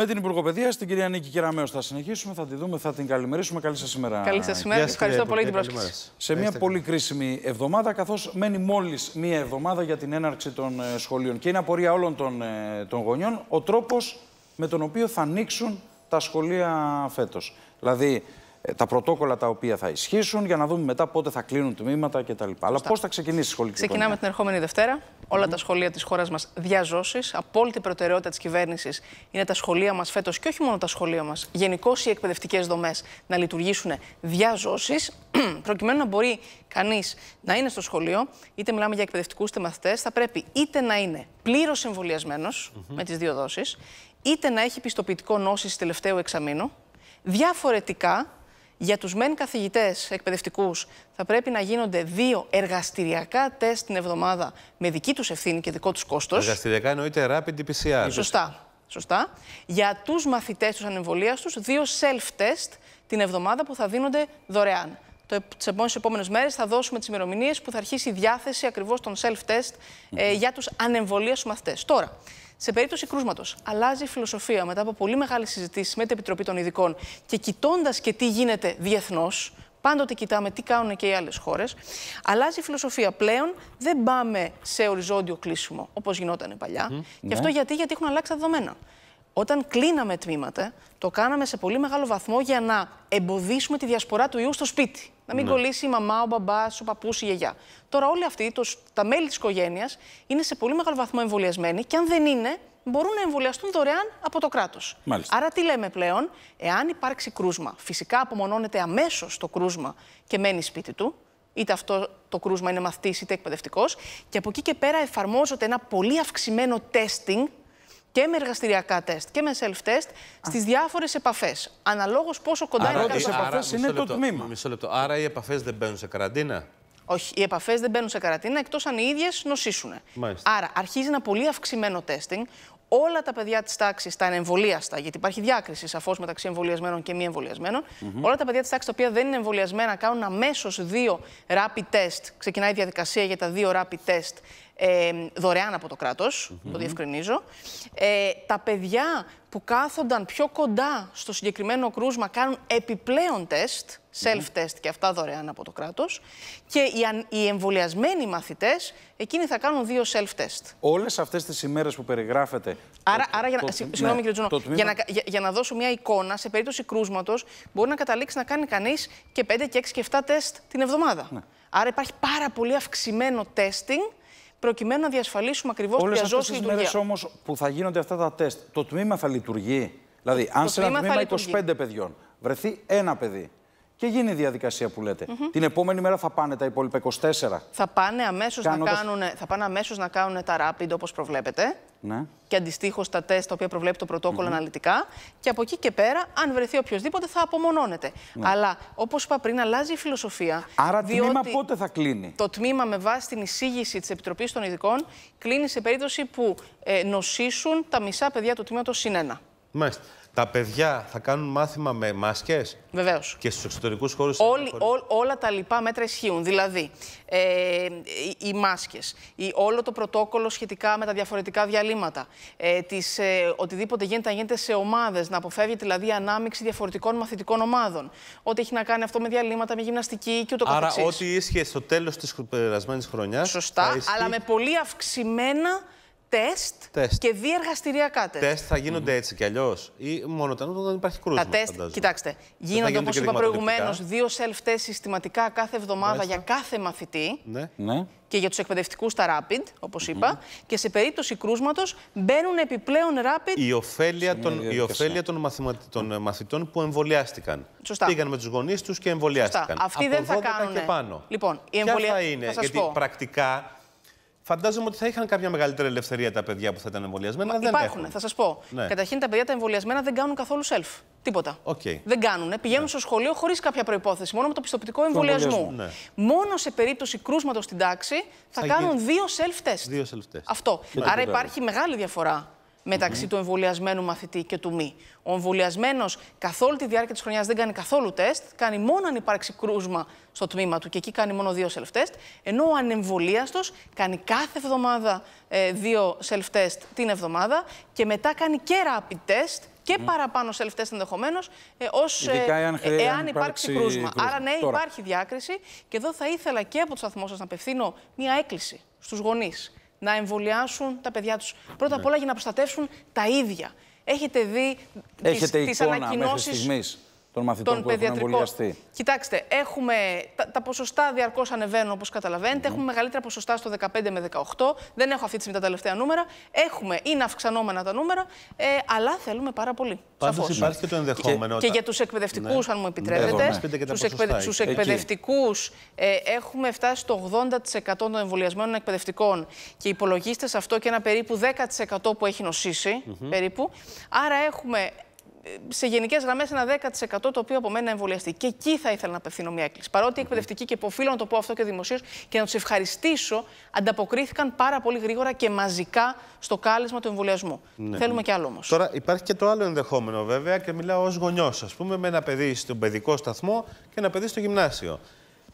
Με την Υπουργό στην την κυρία Νίκη Κεραμέο, θα συνεχίσουμε, θα τη δούμε, θα την καλημερίσουμε. Καλή σας ημέρα. Καλή σας ημέρα. και Ευχαριστώ πολύ την πρόσκληση. Σε μια πολύ κρίσιμη εβδομάδα, καθώς μένει μόλις μία εβδομάδα για την έναρξη των ε, σχολείων. Και είναι απορία όλων των, ε, των γονιών ο τρόπος με τον οποίο θα ανοίξουν τα σχολεία φέτος. Δηλαδή, ε, τα πρωτόκολλα τα οποία θα ισχύσουν για να δούμε μετά πότε θα κλείνουν τμήματα κτλ. Αλλά πώς θα ξεκινήσει η σχολική Ξεκινάμε χρονιά. την ερχόμενη Δευτέρα. Όλα mm -hmm. τα σχολεία της χώρας μας διαζώσεις. Απόλυτη προτεραιότητα της κυβέρνησης είναι τα σχολεία μας φέτος και όχι μόνο τα σχολεία μας. Γενικώς οι εκπαιδευτικές δομές να λειτουργήσουν διαζώσεις, προκειμένου να μπορεί κανείς να είναι στο σχολείο, είτε μιλάμε για εκπαιδευτικούς είτε μαθητές, θα πρέπει είτε να είναι πλήρως εμβολιασμένος mm -hmm. με τις δύο δόσεις, είτε να έχει πιστοποιητικό νόσης τελευταίου εξαμήνου. Διαφορετικά, για τους μεν καθηγητές εκπαιδευτικούς θα πρέπει να γίνονται δύο εργαστηριακά τεστ την εβδομάδα με δική τους ευθύνη και δικό τους κόστος. Εργαστηριακά εννοείται rapid PCR. Σωστά. Σωστά. Για τους μαθητές τους ανεμβολίας τους, δύο self-test την εβδομάδα που θα δίνονται δωρεάν. Τις επόμενες μέρες θα δώσουμε τις ημερομηνίες που θα αρχίσει η διάθεση ακριβώς των self-test ε, για τους ανεμβολίε του Τώρα, σε περίπτωση κρούσματος, αλλάζει η φιλοσοφία μετά από πολύ μεγάλη συζήτηση με την Επιτροπή των Ειδικών και κοιτώντας και τι γίνεται διεθνώς, Πάντοτε κοιτάμε τι κάνουν και οι άλλες χώρες. Αλλάζει η φιλοσοφία. Πλέον δεν πάμε σε οριζόντιο κλείσιμο όπως γινόταν παλιά. Mm, και αυτό ναι. γιατί, γιατί έχουν αλλάξει τα δεδομένα. Όταν κλείναμε τμήματα, το κάναμε σε πολύ μεγάλο βαθμό για να εμποδίσουμε τη διασπορά του ιού στο σπίτι. Να μην ναι. κολλήσει η μαμά, ο μπαμπάς, ο παππούς, η γιαγιά. Τώρα όλοι αυτοί, το, τα μέλη της οικογένειας, είναι σε πολύ μεγάλο βαθμό εμβολιασμένοι και αν δεν είναι, μπορούν να εμβολιαστούν δωρεάν από το κράτος. Άρα, τι λέμε πλέον, εάν υπάρξει κρούσμα, φυσικά απομονώνεται αμέσως το κρούσμα και μένει σπίτι του. Είτε αυτό το κρούσμα είναι μαθητής είτε εκπαιδευτικός. Και από εκεί και πέρα εφαρμόζεται ένα πολύ αυξημένο τέστινγκ και με εργαστηριακά τεστ και με self-test στις διάφορες επαφές. Αναλόγως πόσο κοντά είναι Οι επαφέ είναι το τμήμα. Μισό λεπτό. Άρα οι επαφές δεν μπαίνουν σε καραντίνα. Όχι, οι επαφές δεν μπαίνουν σε καραντίνα εκτός αν οι ίδιες νοσήσουν. Μάλιστα. Άρα αρχίζει ένα πολύ αυξημένο τέστινγκ. Όλα τα παιδιά της τάξης, τα ανεμβολίαστα, γιατί υπάρχει διάκριση σαφώς μεταξύ εμβολιασμένων και μη εμβολιασμένων. Όλα τα παιδιά της τάξης τα οποία δεν είναι εμβολιασμένα κάνουν αμέσως δύο rapid test. Ξεκινάει η διαδικασία για τα δύο rapid test ε, δωρεάν από το κράτος, το διευκρινίζω. Ε, τα παιδιά που κάθονταν πιο κοντά στο συγκεκριμένο κρούσμα κάνουν επιπλέον τεστ, self-test και αυτά δωρεάν από το κράτος. Και οι, οι εμβολιασμένοι μαθητές, εκείνοι θα κάνουν δύο self-test. Όλες αυτές τις ημέρες που περιγράφεται... Άρα, το, άρα για, να, για, να, για, να δώσω μια εικόνα, σε περίπτωση κρούσματος μπορεί να καταλήξει να κάνει κανείς και 5 και 6 και 7 τεστ την εβδομάδα. Ναι. Άρα υπάρχει πάρα πολύ αυξημένο testing προκειμένου να διασφαλίσουμε ακριβώς ποια ζώση λειτουργεί. τι μέρες όμως που θα γίνονται αυτά τα τεστ, το τμήμα θα λειτουργεί. Δηλαδή, αν σε ένα τμήμα 25 παιδιών βρεθεί ένα παιδί και γίνει η διαδικασία που λέτε. Την επόμενη μέρα θα πάνε τα υπόλοιπα 24. Θα πάνε αμέσως να, κάνουν, θα αμέσως να κάνουν τα rapid όπως προβλέπετε. Ναι. Και αντιστοίχως τα τεστ τα οποία προβλέπει το πρωτόκολλο αναλυτικά. Και από εκεί και πέρα, αν βρεθεί οποιοδήποτε, θα απομονώνεται. Ναι. Αλλά όπως είπα πριν, αλλάζει η φιλοσοφία. Άρα, το τμήμα πότε θα κλείνει. Το τμήμα, με βάση την εισήγηση της Επιτροπής των Ειδικών, κλείνει σε περίπτωση που ε, νοσήσουν τα μισά παιδιά του τμήματος συνένα. Μάλιστα. Τα παιδιά θα κάνουν μάθημα με μάσκες. Και στους εξωτερικούς χώρους. Όλα τα λοιπά μέτρα ισχύουν. Δηλαδή, ε, οι, μάσκες, μάσκε, όλο το πρωτόκολλο σχετικά με τα διαφορετικά διαλύματα, ε, ε οτιδήποτε γίνεται, γίνεται σε ομάδες, να αποφεύγεται δηλαδή η ανάμειξη διαφορετικών μαθητικών ομάδων. Ό,τι έχει να κάνει αυτό με διαλύματα, με γυμναστική και ούτω Άρα, ό,τι ίσχυε στο τέλος της περασμένης χρονιάς. Σωστά, αλλά με πολύ αυξημένα τεστ, τεστ. και δύο εργαστηριακά τεστ. Τεστ θα γίνονται mm έτσι κι αλλιώς, ή μόνο όταν υπάρχει κρούσμα. Τα τεστ, φαντάζομαι. κοιτάξτε, γίνονται όπω είπα προηγουμένως δύο self-test συστηματικά κάθε εβδομάδα Μάλιστα. για κάθε μαθητή. Ναι. ναι. Και για τους εκπαιδευτικούς τα rapid, όπω είπα. Mm Και σε περίπτωση κρούσματος μπαίνουν επιπλέον rapid. Η ωφέλεια των, η ωφέλεια των, των μαθητών που εμβολιάστηκαν. Σωστά. Πήγαν με τους γονείς τους και εμβολιάστηκαν. Σωστά. Αυτοί Από δεν θα κάνουν. Και πάνω. Λοιπόν, η εμβολία... Ποια θα είναι, θα γιατί πω. πρακτικά Φαντάζομαι ότι θα είχαν κάποια μεγαλύτερη ελευθερία τα παιδιά που θα ήταν εμβολιασμένα. δεν υπάρχουν, θα σας πω. Ναι. Καταρχήν, τα παιδιά τα εμβολιασμένα δεν κάνουν καθόλου self. Τίποτα. Okay. Δεν κάνουν. Ναι. Πηγαίνουν στο σχολείο χωρίς κάποια προπόθεση, μόνο με το πιστοποιητικό εμβολιασμού. Ναι. Μόνο σε περίπτωση κρούσματος στην τάξη θα, κάνουν δύο self-test. Δύο self-test. Αυτό. Άρα υπάρχει μεγάλη διαφορά μεταξύ mm -hmm. του εμβολιασμένου μαθητή και του μη. Ο εμβολιασμένος καθ' όλη τη διάρκεια της χρονιάς δεν κάνει καθόλου τεστ, κάνει μόνο αν υπάρξει κρούσμα στο τμήμα του και εκεί κάνει μόνο δύο self-test, ενώ ο ανεμβολίαστος κάνει κάθε εβδομάδα ε, δύο self-test την εβδομάδα και μετά κάνει και rapid test και παραπάνω self-test ενδεχομένως, ε, ε, ε, εάν, ε, υπάρξει κρούσμα. Άρα, ναι, υπάρχει διάκριση και εδώ θα ήθελα και από το σταθμό σας να απευθύνω μία έκκληση στους γονείς να εμβολιάσουν τα παιδιά τους. Πρώτα απ' ναι. όλα για να προστατεύσουν τα ίδια. Έχετε δει Έχετε τις, τις ανακοινώσεις των μαθητών των που έχουν εμβολιαστεί. Κοιτάξτε, έχουμε, τα, ποσοστά διαρκώς ανεβαίνουν όπως καταλαβαίνετε. Έχουμε μεγαλύτερα ποσοστά στο 15 με 18. Δεν έχω αυτή τη στιγμή τα τελευταία νούμερα. Έχουμε, είναι αυξανόμενα τα νούμερα, ε, αλλά θέλουμε πάρα πολύ. Πάντως υπάρχει και το ενδεχόμενο. Και, για τους εκπαιδευτικούς, ναι. αν μου επιτρέπετε. Ναι. εκπαιδευτικούς ε, έχουμε φτάσει στο 80% των εμβολιασμένων εκπαιδευτικών και υπολογίστε σε αυτό και ένα περίπου 10% που έχει νοσήσει. περίπου. Άρα έχουμε σε γενικές γραμμές ένα 10% το οποίο από μένα εμβολιαστεί. Και εκεί θα ήθελα να απευθύνω μια έκκληση. Παρότι οι εκπαιδευτικοί, και υποφίλω να το πω αυτό και δημοσίως και να τους ευχαριστήσω, ανταποκρίθηκαν πάρα πολύ γρήγορα και μαζικά στο κάλεσμα του εμβολιασμού. Ναι. Θέλουμε κι άλλο όμως. Τώρα υπάρχει και το άλλο ενδεχόμενο βέβαια, και μιλάω ως γονιός, ας πούμε, με ένα παιδί στον παιδικό σταθμό και ένα παιδί στο γυμνάσιο.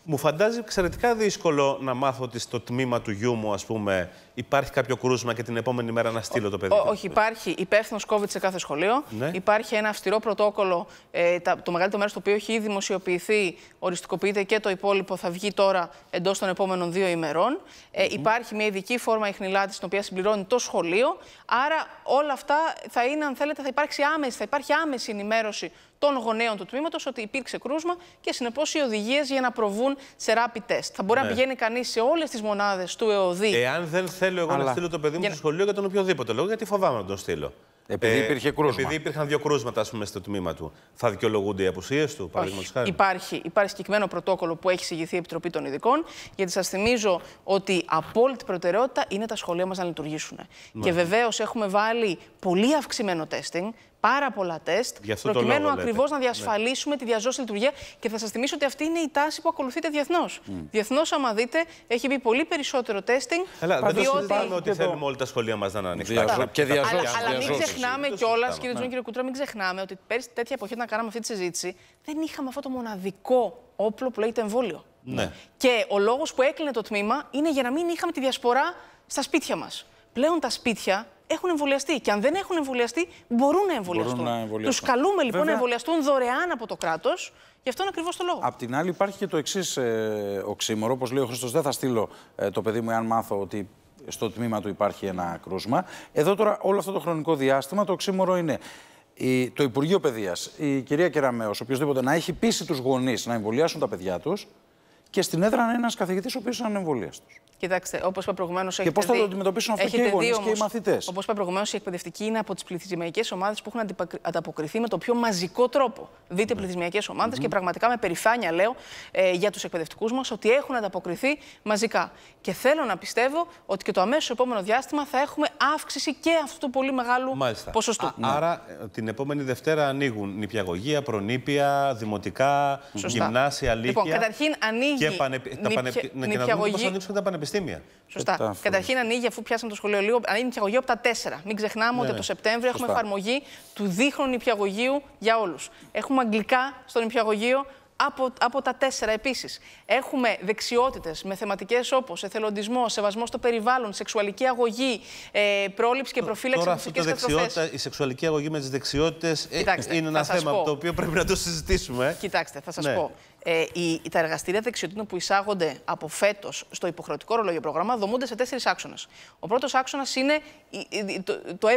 Μου φαντάζει εξαιρετικά δύσκολο να μάθω ότι στο τμήμα του γιού μου, ας πούμε, Υπάρχει κάποιο κρούσμα και την επόμενη μέρα να στείλω το παιδί. Ό, όχι, υπάρχει υπεύθυνος COVID σε κάθε σχολείο. Ναι. Υπάρχει ένα αυστηρό πρωτόκολλο. Ε, το μεγαλύτερο μέρος του οποίου έχει ήδη δημοσιοποιηθεί, οριστικοποιείται και το υπόλοιπο θα βγει τώρα εντός των επόμενων δύο ημερών. Ε, υπάρχει μια ειδική φόρμα ιχνηλάτης, την οποία συμπληρώνει το σχολείο. Άρα όλα αυτά θα είναι, αν θέλετε, θα υπάρξει άμεση, θα υπάρχει άμεση ενημέρωση των γονέων του τμήματος ότι υπήρξε κρούσμα και συνεπώς οι οδηγίες για να προβούν σε rapid test. Θα μπορεί ναι. να πηγαίνει κανείς σε όλες τις μονάδες του ΕΟΔΗ. Εάν δεν θέλω εγώ Αλλά... να στείλω το παιδί μου στο σχολείο για τον οποιοδήποτε λόγο, γιατί φοβάμαι να τον στείλω. Επειδή ε, υπήρχε κρούσμα. Επειδή υπήρχαν δύο κρούσματα ας πούμε, στο τμήμα του. Θα δικαιολογούνται οι απουσίες του, παραδείγματος χάρη. Υπάρχει, υπάρχει συγκεκριμένο πρωτόκολλο που έχει εισηγηθεί η Επιτροπή των Ειδικών. Γιατί σας θυμίζω ότι απόλυτη προτεραιότητα είναι τα σχολεία μας να λειτουργήσουν. Και βεβαίως έχουμε βάλει πολύ αυξημένο τέστινγκ πάρα πολλά τεστ, προκειμένου ακριβώς να ναι. διασφαλίσουμε τη διαζώση λειτουργία. Και θα σας θυμίσω ότι αυτή είναι η τάση που ακολουθείται διεθνώς. Mm. Διεθνώς, άμα δείτε, έχει μπει πολύ περισσότερο τέστινγκ. Αλλά δεν διότι... συζητάμε ότι θέλουμε όλα τα σχολεία μας να είναι ανοιχτά. Και διαζώ... Αλλά, αλλά μην ξεχνάμε κιόλα, κύριε Τζον, κύριε Κούτρα, μην ξεχνάμε ότι πέρσι τέτοια εποχή να κάναμε αυτή τη συζήτηση, δεν είχαμε αυτό το μοναδικό όπλο που λέγεται εμβόλιο. Ναι. Και ο λόγος που έκλεινε το τμήμα είναι για να μην είχαμε τη διασπορά στα σπίτια μας. Πλέον τα σπίτια έχουν εμβολιαστεί. Και αν δεν έχουν εμβολιαστεί, μπορούν να εμβολιαστούν. εμβολιαστούν. Τους καλούμε λοιπόν Βέβαια... να εμβολιαστούν δωρεάν από το κράτος. Γι' αυτό είναι ακριβώς το λόγο. Απ' την άλλη, υπάρχει και το εξής ε, οξύμορο. Όπως λέει ο Χρήστος, δεν θα στείλω ε, το παιδί μου, εάν μάθω ότι στο τμήμα του υπάρχει ένα κρούσμα. Εδώ τώρα, όλο αυτό το χρονικό διάστημα, το οξύμορο είναι το Υπουργείο Παιδείας, η κυρία Κεραμέο, οποιοδήποτε να έχει πείσει τους γονείς να εμβολιάσουν τα παιδιά τους, και στην έδρα ένας καθηγητής ο οποίος είναι ανεμβολίαστο. Κοιτάξτε, όπως είπα προηγουμένως. Και πώς θα το αντιμετωπίσουν αυτό και οι γονείς και οι μαθητές. Όπως είπα προηγουμένως, οι εκπαιδευτικοί είναι από τις πληθυσμιακές ομάδες που έχουν ανταποκριθεί με το πιο μαζικό τρόπο. Δείτε ναι. πληθυσμιακές ομάδες mm -hmm. και πραγματικά με περηφάνεια λέω ε, για τους εκπαιδευτικούς μας ότι έχουν ανταποκριθεί μαζικά. Και θέλω να πιστεύω ότι και το αμέσως επόμενο διάστημα θα έχουμε αύξηση και αυτού του πολύ μεγάλου Μάλιστα. ποσοστού. Α, ναι. Άρα ε, την επόμενη Δευτέρα ανοίγουν νηπιαγωγεία, προνήπια, δημοτικά, γυμνάσια, λίγα. Λοιπόν, καταρχήν ανοίγει ανοίγει. Και, πανε... τα να τα πανεπιστήμια. Σωστά. Καταρχήν ανοίγει αφού πιάσαμε το σχολείο λίγο. Ανοίγει νηπιαγωγή από τα τέσσερα. Μην ξεχνάμε ναι, ότι ναι, το Σεπτέμβριο έχουμε εφαρμογή του δίχρονου νηπιαγωγείου για όλους. Έχουμε αγγλικά στο νηπιαγωγείο, από, από τα τέσσερα επίσης. Έχουμε δεξιότητες με θεματικές όπως εθελοντισμό, σεβασμό στο περιβάλλον, σεξουαλική αγωγή, ε, πρόληψη και προφύλαξη από φυσικέ Η σεξουαλική αγωγή με τις δεξιότητες ε, είναι ένα θέμα το οποίο πρέπει να το συζητήσουμε. Κοιτάξτε, θα σας ναι. πω. Ε, οι, τα εργαστήρια δεξιοτήτων που εισάγονται από φέτος στο υποχρεωτικό ρολόγιο πρόγραμμα δομούνται σε τέσσερις άξονες. Ο πρώτος άξονας είναι το, το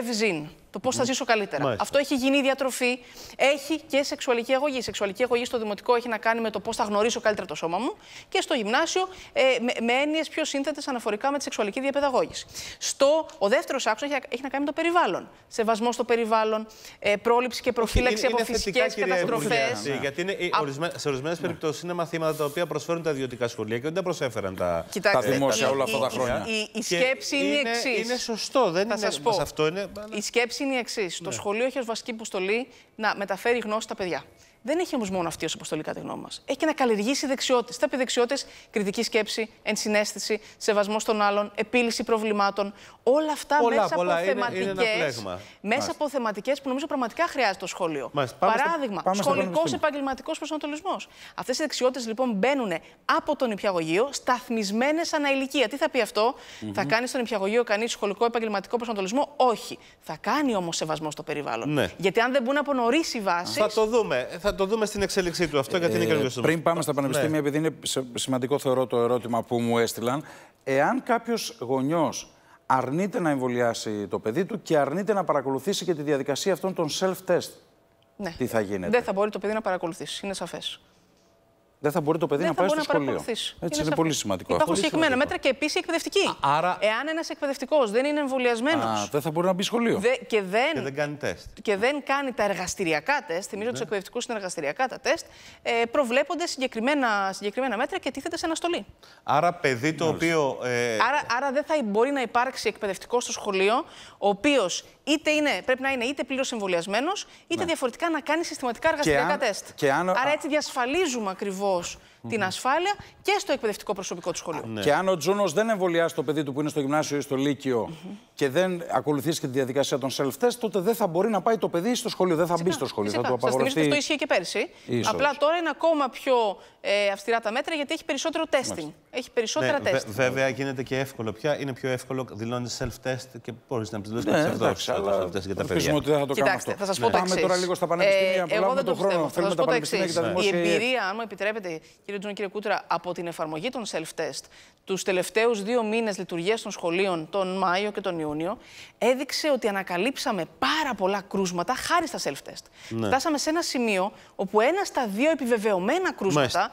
το πώς θα ζήσω καλύτερα. Μάλιστα. Αυτό έχει γίνει η διατροφή. Έχει και σεξουαλική αγωγή. Η σεξουαλική αγωγή στο δημοτικό έχει να κάνει με το πώς θα γνωρίσω καλύτερα το σώμα μου. Και στο γυμνάσιο ε, με, με έννοιες πιο σύνθετες αναφορικά με τη σεξουαλική διαπαιδαγώγηση. Στο, ο δεύτερος άξονα έχει, έχει, να κάνει με το περιβάλλον. Σεβασμό στο περιβάλλον, ε, πρόληψη και προφύλαξη από φυσικές καταστροφέ. Ε, γιατί είναι, ε, α... ορισμέ, σε ορισμένες ναι. περιπτώσεις είναι μαθήματα τα οποία προσφέρουν τα ιδιωτικά σχολεία και δεν τα προσέφεραν τα, τα δημόσια όλα αυτά τα χρόνια. Η, σκέψη είναι η εξής. Είναι σωστό, δεν είναι. Αυτό Η σκέψη η Το ναι. σχολείο έχει ως βασική υποστολή να μεταφέρει γνώση στα παιδιά. Δεν έχει όμως μόνο αυτή ως αποστολή, κατά τη γνώμη μας. Έχει και να καλλιεργήσει δεξιότητες. Τα πει δεξιότητες, κριτική σκέψη, ενσυναίσθηση, σεβασμό των άλλων, επίλυση προβλημάτων. Όλα αυτά πολλά, μέσα πολλά. από θεματικέ. Μέσα από θεματικές που νομίζω πραγματικά χρειάζεται το σχολείο. Μάλιστα. Παράδειγμα, σχολικό επαγγελματικός προσανατολισμός. Αυτές οι δεξιότητες λοιπόν μπαίνουν από τον υπηαγωγείο σταθμισμένε αναηλικία. Τι θα πει αυτό, mm -hmm. θα κάνει στον υπηαγωγείο κανείς σχολικό επαγγελματικό προσανατολισμό. Όχι. Θα κάνει όμως σεβασμό στο περιβάλλον. Ναι. Γιατί αν δεν μπουν από νωρίς οι βάσεις. Θα το δούμε. Θα το δούμε στην εξέλιξή του αυτό, γιατί είναι ε, καλύτερο. Πριν πάμε στα ναι. πανεπιστήμια, επειδή είναι σημαντικό θεωρώ το ερώτημα που μου έστειλαν, εάν κάποιος γονιός αρνείται να εμβολιάσει το παιδί του και αρνείται να παρακολουθήσει και τη διαδικασία αυτών των self-test. Ναι. Τι θα γίνεται. Δεν θα μπορεί το παιδί να παρακολουθήσει. Είναι σαφές. Δεν θα μπορεί το παιδί δεν να πάει στο να σχολείο. Έτσι είναι, πολύ σημαντικό. Υπάρχουν συγκεκριμένα μέτρα και επίση εκπαιδευτική. Άρα... Εάν ένας εκπαιδευτικός δεν είναι εμβολιασμένος. Δεν θα μπορεί να μπει σχολείο. Δε, και, δεν... και δεν κάνει τεστ. Και δεν κάνει τα εργαστηριακά τεστ. Θυμίζω ότι τους ναι. εκπαιδευτικούς είναι εργαστηριακά τα τεστ. Ε, προβλέπονται συγκεκριμένα, συγκεκριμένα μέτρα και τίθεται σε αναστολή. Άρα, παιδί το οποίο. Ε... Άρα, άρα δεν θα μπορεί να υπάρξει εκπαιδευτικός στο σχολείο, ο οποίος είτε είναι, πρέπει να είναι είτε πλήρως εμβολιασμένος, είτε ναι. διαφορετικά να κάνει συστηματικά εργαστηριακά τεστ. Άρα έτσι διασφαλίζουμε ακριβώς την ασφάλεια και στο εκπαιδευτικό προσωπικό του σχολείου. Και αν ο Τζούνος δεν εμβολιάσει το παιδί του που είναι στο γυμνάσιο ή στο λυκειο και δεν ακολουθήσει και τη διαδικασία των self-test, τότε δεν θα μπορεί να πάει το παιδί στο σχολείο. Δεν θα μπει στο σχολείο. Φυσικά. Θα του απαγορευτεί. Αυτό ίσχυε και πέρσι. Ίσως. Απλά τώρα είναι ακόμα πιο ε, αυστηρά τα μέτρα γιατί έχει περισσότερο testing. Έχει περισσότερα ναι, βέβαια γίνεται και εύκολο πια. Είναι πιο εύκολο, δηλώνεις self-test και μπορείς να ψηλώσει ναι, Αλλά τα ότι δεν θα το Κοιτάξτε, αυτό. θα σας πω τα τώρα λίγο στα πανεπιστήμια. Ε, εγώ δεν το χρόνο. Θέλουμε τα πανεπιστήμια και τα Η εμπειρία, αν μου επιτρέπετε, κύριε Τζον κύριε Κούτρα, από την εφαρμογή των self-test τους τελευταίους δύο μήνες λειτουργίας των σχολείων, τον Μάιο και τον Ιούνιο έδειξε ότι ανακαλύψαμε πάρα πολλά κρούσματα χάρη στα self-test. Ναι. Φτάσαμε σε ένα σημείο όπου ένα στα δύο επιβεβαιωμένα κρούσματα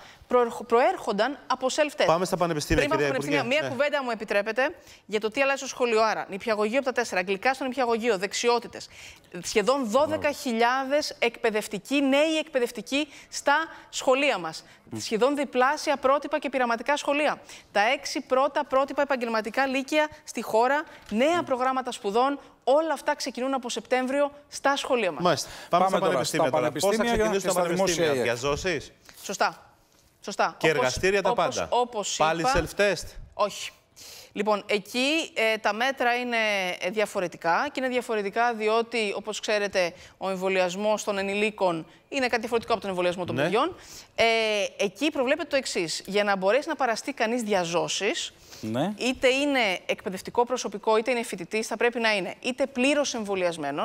προέρχονταν από self-test. Πάμε στα πανεπιστήμια, Πριν κυρία Υπουργέ. Μία ναι. κουβέντα μου επιτρέπετε για το τι αλλάζει στο σχολείο. Άρα, νηπιαγωγείο από τα 4, αγγλικά στο νηπιαγωγείο, δεξιότητες. Σχεδόν 12.000 ναι. εκπαιδευτικοί, νέοι εκπαιδευτικοί στα σχολεία μας. Σχεδόν διπλάσια πρότυπα και πειραματικά σχολεία. Τα έξι πρώτα πρότυπα επαγγελματικά λύκεια στη χώρα, νέα mm. προγράμματα σπουδών, όλα αυτά ξεκινούν από Σεπτέμβριο στα σχολεία μας. Πάμε, Πάμε, στα πανεπιστήμια τώρα. Πανεπιστήμια Πώς θα ξεκινήσουν τα πανεπιστήμια, διαζώσεις. Σωστά. Σωστά. Και εργαστήρια τα παντα πάντα. Όπως είπα, self-test. Όχι. Λοιπόν, εκεί ε, τα μέτρα είναι διαφορετικά και είναι διαφορετικά διότι, όπως ξέρετε, ο εμβολιασμός των ενηλίκων είναι κάτι διαφορετικό από τον εμβολιασμό των ναι. παιδιών. Ε, εκεί προβλέπεται το εξής. Για να μπορέσει να παραστεί κανείς διαζώσεις, ναι. είτε είναι εκπαιδευτικό προσωπικό, είτε είναι φοιτητής, θα πρέπει να είναι είτε πλήρως εμβολιασμένος,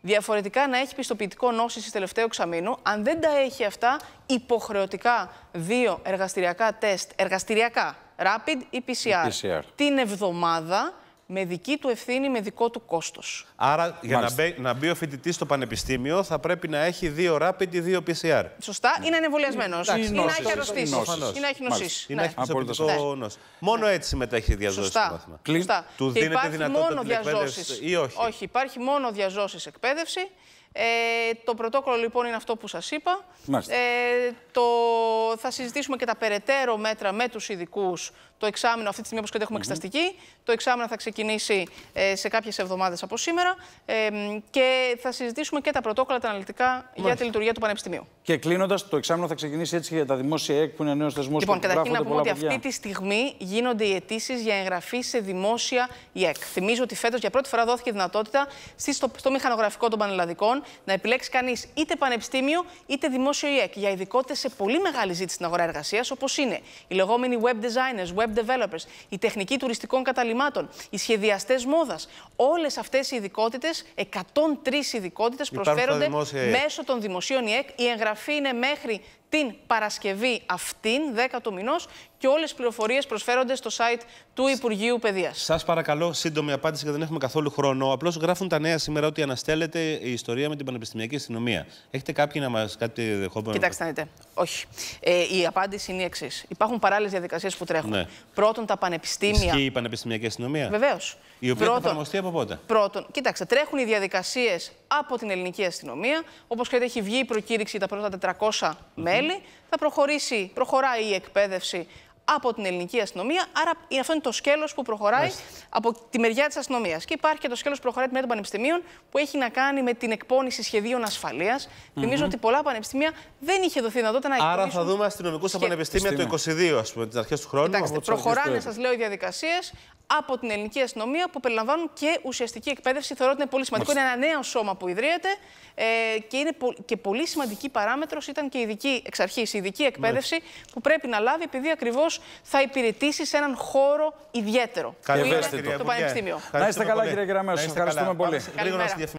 διαφορετικά να έχει πιστοποιητικό νόσηση τελευταίου εξαμήνου. Αν δεν τα έχει αυτά, υποχρεωτικά δύο εργαστηριακά τεστ, εργαστηριακά, rapid ή PCR. την εβδομάδα με δική του ευθύνη, με δικό του κόστος. Άρα, για να μπει, να μπει, ο φοιτητής στο πανεπιστήμιο, θα πρέπει να έχει δύο rapid ή δύο PCR. Σωστά, είναι να Ή, εμβολιασμενο ή, να έχει αρρωστήσει. Ή να έχει νοσήσει. Ή να ναι. έχει νοσοκομικό νόσο. Μόνο ναι. έτσι συμμετέχει διαζώσει στο μάθημα. Του δίνεται δυνατότητα να Όχι, υπάρχει μόνο διαζώσεις εκπαίδευση ε, το πρωτόκολλο λοιπόν είναι αυτό που σας είπα. Ε, το, θα συζητήσουμε και τα περαιτέρω μέτρα με τους ειδικούς το εξάμεινο, αυτή τη στιγμή όπως και έχουμε mm εξεταστική. Το εξάμεινο θα ξεκινήσει ε, σε κάποιες εβδομάδες από σήμερα ε, και θα συζητήσουμε και τα πρωτόκολλα τα αναλυτικά για τη λειτουργία του Πανεπιστημίου. Και κλείνοντας, το εξάμεινο θα ξεκινήσει έτσι για τα δημόσια ΕΚ που είναι νέος θεσμός λοιπόν, που καταρχήν να πούμε ότι αυτή τη στιγμή γίνονται οι αιτήσεις για εγγραφή σε δημόσια ΕΚ. Θυμίζω ότι φέτος για πρώτη φορά δόθηκε δυνατότητα στο, στο μηχανογραφικό των Πανελλαδικών να επιλέξει κανείς είτε πανεπιστήμιο είτε δημόσιο ΙΕΚ για ειδικότητες σε πολύ μεγάλη ζήτηση στην αγορά εργασίας, όπως είναι οι λεγόμενοι web designers, web developers, η τεχνική τουριστικών καταλυμάτων οι σχεδιαστές μόδας. Όλες αυτές οι ειδικότητες, 103 ειδικότητε προσφέρονται μέσω των δημοσίων ΙΕΚ. Η εγγραφή είναι μέχρι την Παρασκευή αυτήν, 10 του μηνός, και όλες οι πληροφορίες προσφέρονται στο site του Υπουργείου Παιδείας. Σας παρακαλώ, σύντομη απάντηση, γιατί δεν έχουμε καθόλου χρόνο. Απλώς γράφουν τα νέα σήμερα ότι αναστέλλεται η ιστορία με την Πανεπιστημιακή Αστυνομία. Έχετε κάποιοι να μας κάτι δεχόμενο. Κοιτάξτε, να Όχι. Ε, η απάντηση είναι η εξής. Υπάρχουν παράλληλες διαδικασίες που τρέχουν. Ναι. Πρώτον, τα πανεπιστήμια. Ισχύει η Πανεπιστημιακή Αστυνομία. Βεβαίως. Η οποία πρώτον, θα εφαρμοστεί από πότε. Πρώτον, κοίταξε, τρέχουν οι διαδικασίες από την ελληνική αστυνομία. Όπως ξέρετε, έχει βγει η προκήρυξη τα πρώτα 400 μέλη. Θα προχωρήσει, προχωράει η εκπαίδευση από την ελληνική αστυνομία. Άρα αυτό είναι το σκέλος που προχωράει από τη μεριά της αστυνομίας. Και υπάρχει και το σκέλος που προχωράει τη μεριά των πανεπιστημίων που έχει να κάνει με την εκπόνηση σχεδίων ασφαλείας. Mm-hmm. Θυμίζω ότι πολλά πανεπιστημία δεν είχε δοθεί δυνατότητα να εκπονήσουν. Άρα θα δούμε αστυνομικούς στα πανεπιστήμια το 22, ας πούμε, τις αρχές του χρόνου. Κοιτάξτε, προχωράνε, σα λέω, οι διαδικασίες από την ελληνική αστυνομία που περιλαμβάνουν και ουσιαστική εκπαίδευση. Θεωρώ ότι είναι πολύ σημαντικό. Είναι ένα νέο σώμα που ιδρύεται ε, και είναι πο- και πολύ σημαντική παράμετρος ήταν και η ειδική, εξ αρχής η ειδική εκπαίδευση που πρέπει να λάβει επειδή ακριβώς θα υπηρετήσει σε έναν χώρο ιδιαίτερο. Καλή που το Πανεπιστήμιο. Να είστε καλά, κύριε Γραμμένο. Σα ευχαριστούμε πολύ.